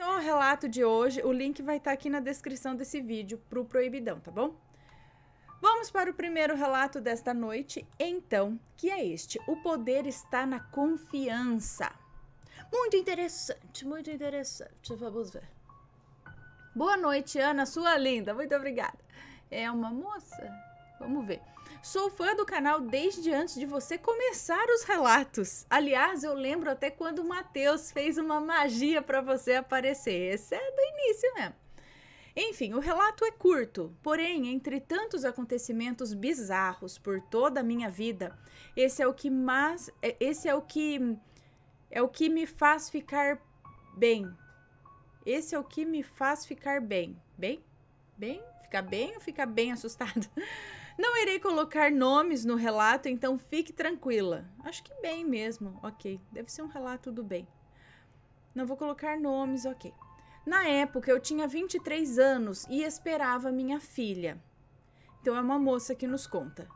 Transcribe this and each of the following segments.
Então, o relato de hoje, o link vai estar tá aqui na descrição desse vídeo para o Proibidão, tá bom? Vamos para o primeiro relato desta noite, então, que é este: O poder está na confiança. Muito interessante, muito interessante. Vamos ver. Boa noite, Ana, sua linda. Muito obrigada. É uma moça? Vamos ver. Sou fã do canal desde antes de você começar os relatos. Aliás, eu lembro até quando o Matheus fez uma magia para você aparecer. Esse é do início mesmo. Enfim, o relato é curto, porém, entre tantos acontecimentos bizarros por toda a minha vida, esse é o que mais. É, esse é o que. É o que me faz ficar bem. Esse é o que me faz ficar bem. Bem? Bem? Ficar bem ou ficar bem assustado? Não irei colocar nomes no relato, então fique tranquila. Acho que bem mesmo, ok. Deve ser um relato do bem. Não vou colocar nomes, ok. Na época eu tinha 23 anos e esperava minha filha. Então é uma moça que nos conta.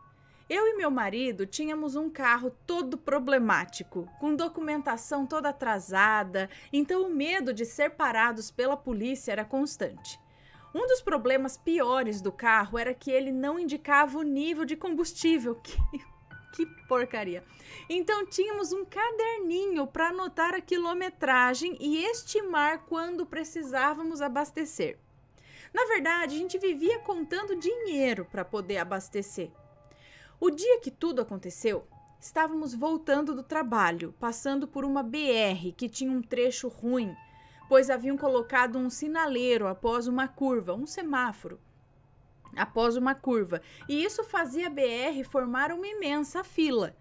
Eu e meu marido tínhamos um carro todo problemático, com documentação toda atrasada, então o medo de ser parados pela polícia era constante. Um dos problemas piores do carro era que ele não indicava o nível de combustível. Que, que porcaria! Então tínhamos um caderninho para anotar a quilometragem e estimar quando precisávamos abastecer. Na verdade, a gente vivia contando dinheiro para poder abastecer. O dia que tudo aconteceu, estávamos voltando do trabalho, passando por uma BR que tinha um trecho ruim pois haviam colocado um sinaleiro após uma curva, um semáforo após uma curva, e isso fazia a BR formar uma imensa fila.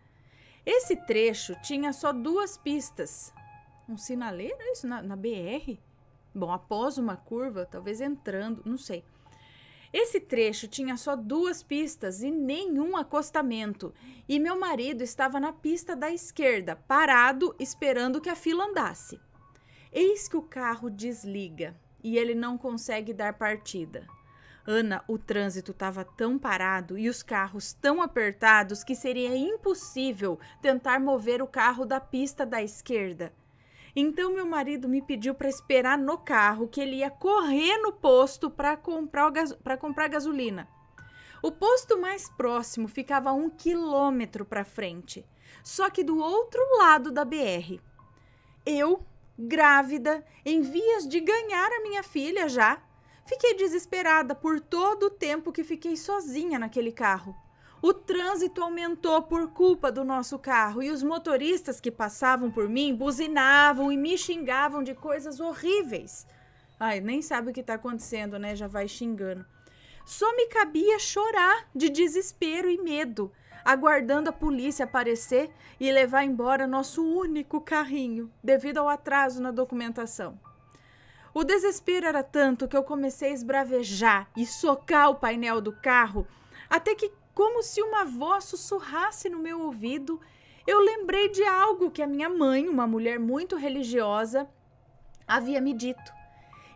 Esse trecho tinha só duas pistas. Um sinaleiro? É isso na, na BR? Bom, após uma curva, talvez entrando, não sei. Esse trecho tinha só duas pistas e nenhum acostamento, e meu marido estava na pista da esquerda, parado, esperando que a fila andasse. Eis que o carro desliga e ele não consegue dar partida. Ana, o trânsito estava tão parado e os carros tão apertados que seria impossível tentar mover o carro da pista da esquerda. Então meu marido me pediu para esperar no carro que ele ia correr no posto para comprar, gaso comprar gasolina. O posto mais próximo ficava um quilômetro para frente, só que do outro lado da BR. Eu, grávida, em vias de ganhar a minha filha já. Fiquei desesperada por todo o tempo que fiquei sozinha naquele carro. O trânsito aumentou por culpa do nosso carro e os motoristas que passavam por mim buzinavam e me xingavam de coisas horríveis. Ai, nem sabe o que está acontecendo, né? Já vai xingando. Só me cabia chorar de desespero e medo aguardando a polícia aparecer e levar embora nosso único carrinho, devido ao atraso na documentação. O desespero era tanto que eu comecei a esbravejar e socar o painel do carro, até que, como se uma voz sussurrasse no meu ouvido, eu lembrei de algo que a minha mãe, uma mulher muito religiosa, havia me dito.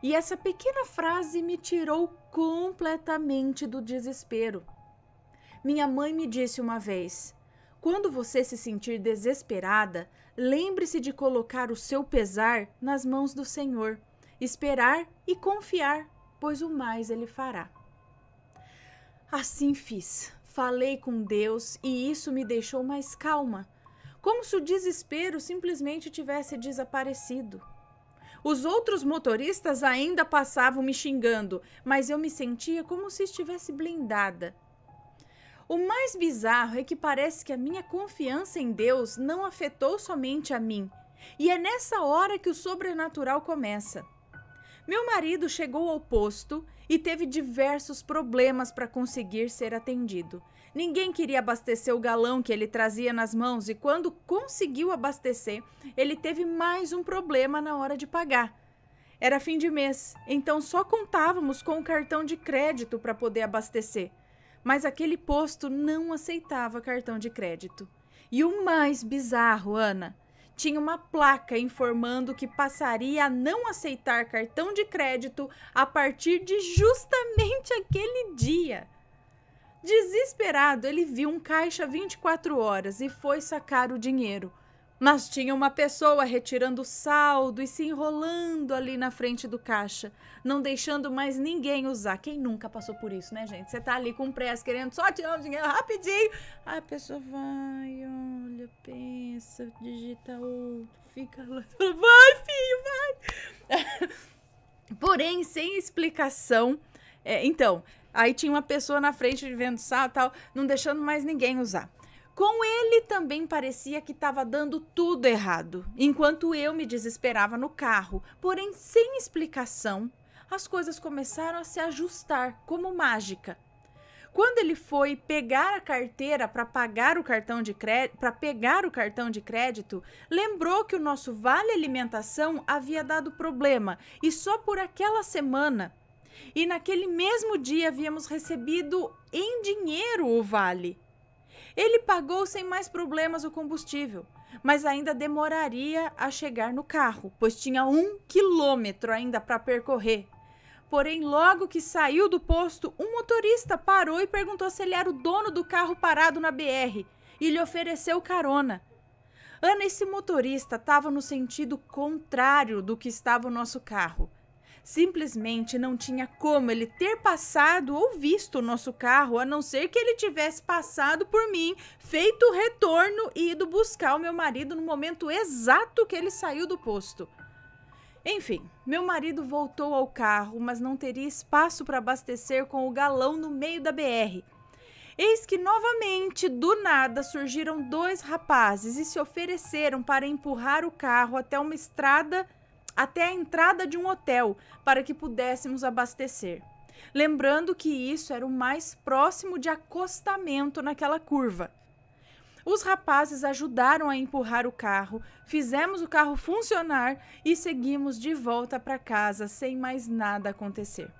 E essa pequena frase me tirou completamente do desespero. Minha mãe me disse uma vez: quando você se sentir desesperada, lembre-se de colocar o seu pesar nas mãos do Senhor, esperar e confiar, pois o mais ele fará. Assim fiz. Falei com Deus e isso me deixou mais calma, como se o desespero simplesmente tivesse desaparecido. Os outros motoristas ainda passavam me xingando, mas eu me sentia como se estivesse blindada o mais bizarro é que parece que a minha confiança em Deus não afetou somente a mim. E é nessa hora que o sobrenatural começa. Meu marido chegou ao posto e teve diversos problemas para conseguir ser atendido. Ninguém queria abastecer o galão que ele trazia nas mãos e quando conseguiu abastecer, ele teve mais um problema na hora de pagar. Era fim de mês, então só contávamos com o cartão de crédito para poder abastecer mas aquele posto não aceitava cartão de crédito. E o mais bizarro, Ana, tinha uma placa informando que passaria a não aceitar cartão de crédito a partir de justamente aquele dia. Desesperado, ele viu um caixa 24 horas e foi sacar o dinheiro. Mas tinha uma pessoa retirando saldo e se enrolando ali na frente do caixa, não deixando mais ninguém usar. Quem nunca passou por isso, né, gente? Você tá ali com pressa, querendo só tirar o dinheiro rapidinho. Aí a pessoa vai, olha, pensa, digita outro, fica lá. Vai, filho, vai! Porém, sem explicação. É, então, aí tinha uma pessoa na frente de saldo, e tal, não deixando mais ninguém usar. Com ele também parecia que estava dando tudo errado, enquanto eu me desesperava no carro, porém sem explicação, as coisas começaram a se ajustar como mágica. Quando ele foi pegar a carteira para pagar o cartão de crédito, para pegar o cartão de crédito, lembrou que o nosso vale alimentação havia dado problema e só por aquela semana. E naquele mesmo dia havíamos recebido em dinheiro o vale. Ele pagou sem mais problemas o combustível, mas ainda demoraria a chegar no carro, pois tinha um quilômetro ainda para percorrer. Porém, logo que saiu do posto, um motorista parou e perguntou se ele era o dono do carro parado na BR e lhe ofereceu carona. Ana, esse motorista estava no sentido contrário do que estava o nosso carro. Simplesmente não tinha como ele ter passado ou visto o nosso carro, a não ser que ele tivesse passado por mim, feito o retorno e ido buscar o meu marido no momento exato que ele saiu do posto. Enfim, meu marido voltou ao carro, mas não teria espaço para abastecer com o galão no meio da BR. Eis que novamente, do nada, surgiram dois rapazes e se ofereceram para empurrar o carro até uma estrada até a entrada de um hotel para que pudéssemos abastecer. Lembrando que isso era o mais próximo de acostamento naquela curva. Os rapazes ajudaram a empurrar o carro, fizemos o carro funcionar e seguimos de volta para casa sem mais nada acontecer.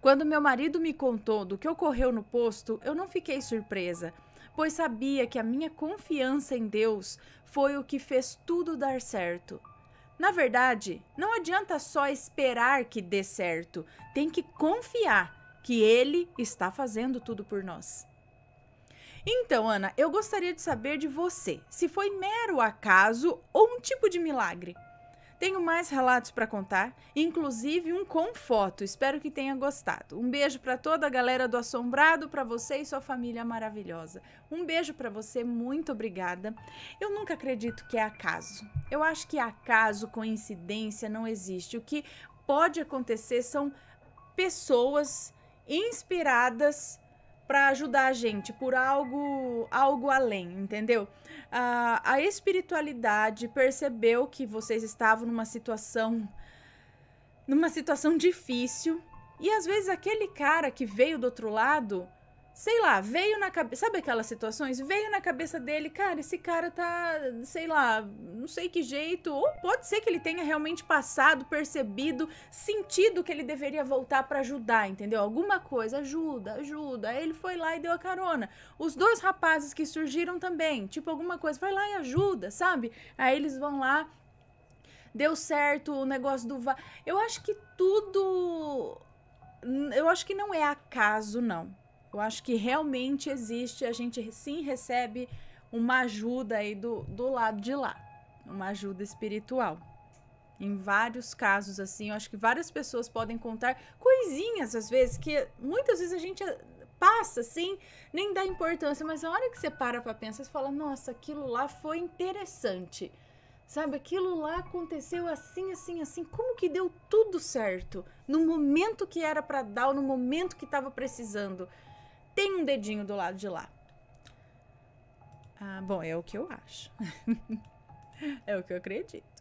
Quando meu marido me contou do que ocorreu no posto, eu não fiquei surpresa, pois sabia que a minha confiança em Deus foi o que fez tudo dar certo. Na verdade, não adianta só esperar que dê certo, tem que confiar que Ele está fazendo tudo por nós. Então, Ana, eu gostaria de saber de você se foi mero acaso ou um tipo de milagre. Tenho mais relatos para contar, inclusive um com foto. Espero que tenha gostado. Um beijo para toda a galera do Assombrado, para você e sua família maravilhosa. Um beijo para você, muito obrigada. Eu nunca acredito que é acaso. Eu acho que acaso, coincidência não existe. O que pode acontecer são pessoas inspiradas para ajudar a gente por algo, algo além, entendeu? A, a espiritualidade percebeu que vocês estavam numa situação, numa situação difícil e às vezes aquele cara que veio do outro lado sei lá, veio na cabeça. Sabe aquelas situações? Veio na cabeça dele, cara, esse cara tá, sei lá, não sei que jeito. Ou pode ser que ele tenha realmente passado, percebido, sentido que ele deveria voltar para ajudar, entendeu? Alguma coisa, ajuda, ajuda. Aí ele foi lá e deu a carona. Os dois rapazes que surgiram também, tipo, alguma coisa, vai lá e ajuda, sabe? Aí eles vão lá. Deu certo o negócio do. Va Eu acho que tudo. Eu acho que não é acaso, não eu acho que realmente existe, a gente sim recebe uma ajuda aí do, do lado de lá, uma ajuda espiritual. Em vários casos, assim, eu acho que várias pessoas podem contar coisinhas, às vezes, que muitas vezes a gente eh, passa, assim, nem dá importância, mas a hora que você para pra pensar, você fala, nossa, aquilo lá foi interessante. Sabe, aquilo lá aconteceu assim, assim, assim. Como que deu tudo certo? No momento que era para dar, ou no momento que estava precisando tem um dedinho do lado de lá. Ah, bom, é o que eu acho. é o que eu acredito.